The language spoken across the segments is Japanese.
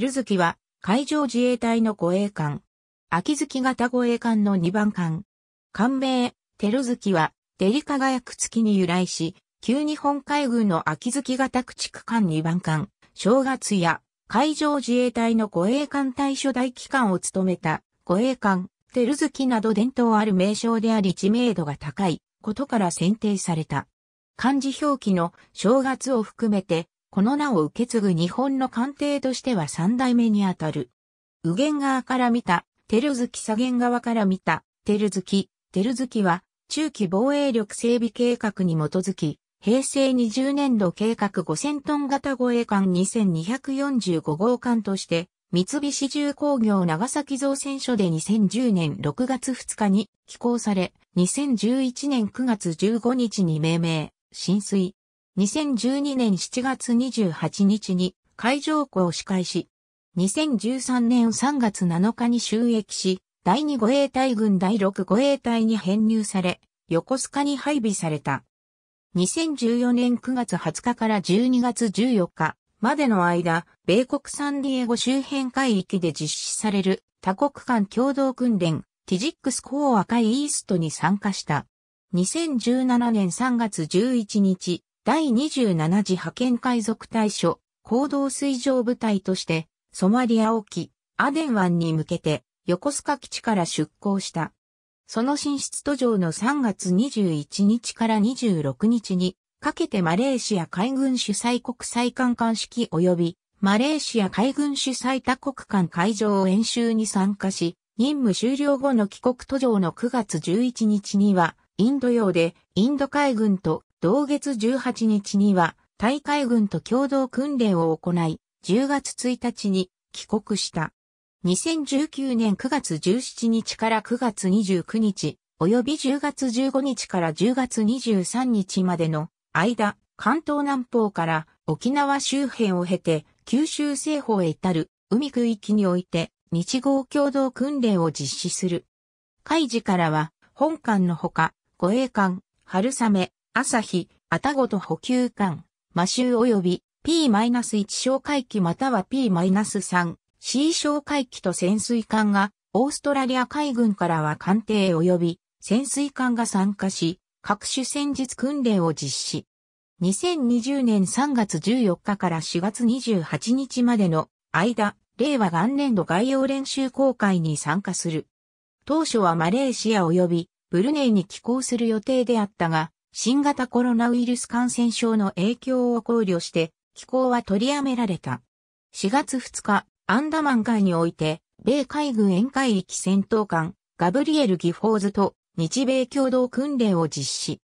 照月は海上自衛隊の護衛艦。秋月型護衛艦の2番艦。艦名、照月は、デリカガヤク月に由来し、旧日本海軍の秋月型駆逐艦2番艦、正月や海上自衛隊の護衛艦対処大機関を務めた護衛艦、照月など伝統ある名称であり知名度が高いことから選定された。漢字表記の正月を含めてこの名を受け継ぐ日本の官邸としては三代目にあたる。右玄側から見た、照月左玄側から見た、照月、照月は、中期防衛力整備計画に基づき、平成20年度計画5000トン型護衛艦2245号艦として、三菱重工業長崎造船所で2010年6月2日に寄港され、2011年9月15日に命名、浸水、2012年7月28日に海上校を司会し、2013年3月7日に収益し、第2護衛隊軍第6護衛隊に編入され、横須賀に配備された。2014年9月20日から12月14日までの間、米国サンディエゴ周辺海域で実施される多国間共同訓練、ティジックスコーア海イーストに参加した。2017年3月11日、第27次派遣海賊対処、行動水上部隊として、ソマリア沖、アデン湾に向けて、横須賀基地から出港した。その進出途上の3月21日から26日に、かけてマレーシア海軍主催国際艦艦式及び、マレーシア海軍主催多国間海上演習に参加し、任務終了後の帰国途上の9月11日には、インド洋でインド海軍と同月18日には、大海軍と共同訓練を行い、10月1日に帰国した。2019年9月17日から9月29日、及び10月15日から10月23日までの間、関東南方から沖縄周辺を経て九州西方へ至る海区域において日豪共同訓練を実施する。海事からは本艦のほか護衛艦、春雨、朝日、あたごと補給艦、魔臭及び P-1 小海機または P-3、C 小海機と潜水艦が、オーストラリア海軍からは艦艇及び潜水艦が参加し、各種戦術訓練を実施。2020年3月14日から4月28日までの間、令和元年度概要練習公開に参加する。当初はマレーシア及びブルネイに寄港する予定であったが、新型コロナウイルス感染症の影響を考慮して、寄港は取りやめられた。4月2日、アンダマン海において、米海軍沿海域戦闘艦、ガブリエル・ギフォーズと日米共同訓練を実施。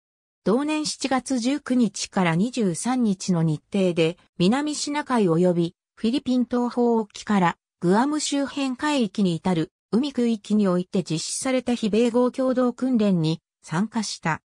同年7月19日から23日の日程で、南シナ海及びフィリピン東方沖からグアム周辺海域に至る海区域において実施された非米豪共同訓練に参加した。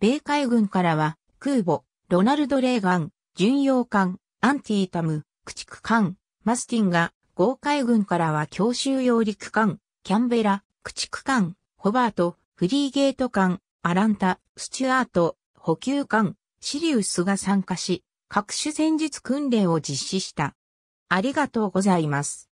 米海軍からは、空母、ロナルド・レーガン、巡洋艦、アンティータム、駆逐艦、マスティンが、豪海軍からは強襲揚陸艦、キャンベラ、駆逐艦、ホバート、フリーゲート艦、アランタ、スチュアート、補給艦、シリウスが参加し、各種戦術訓練を実施した。ありがとうございます。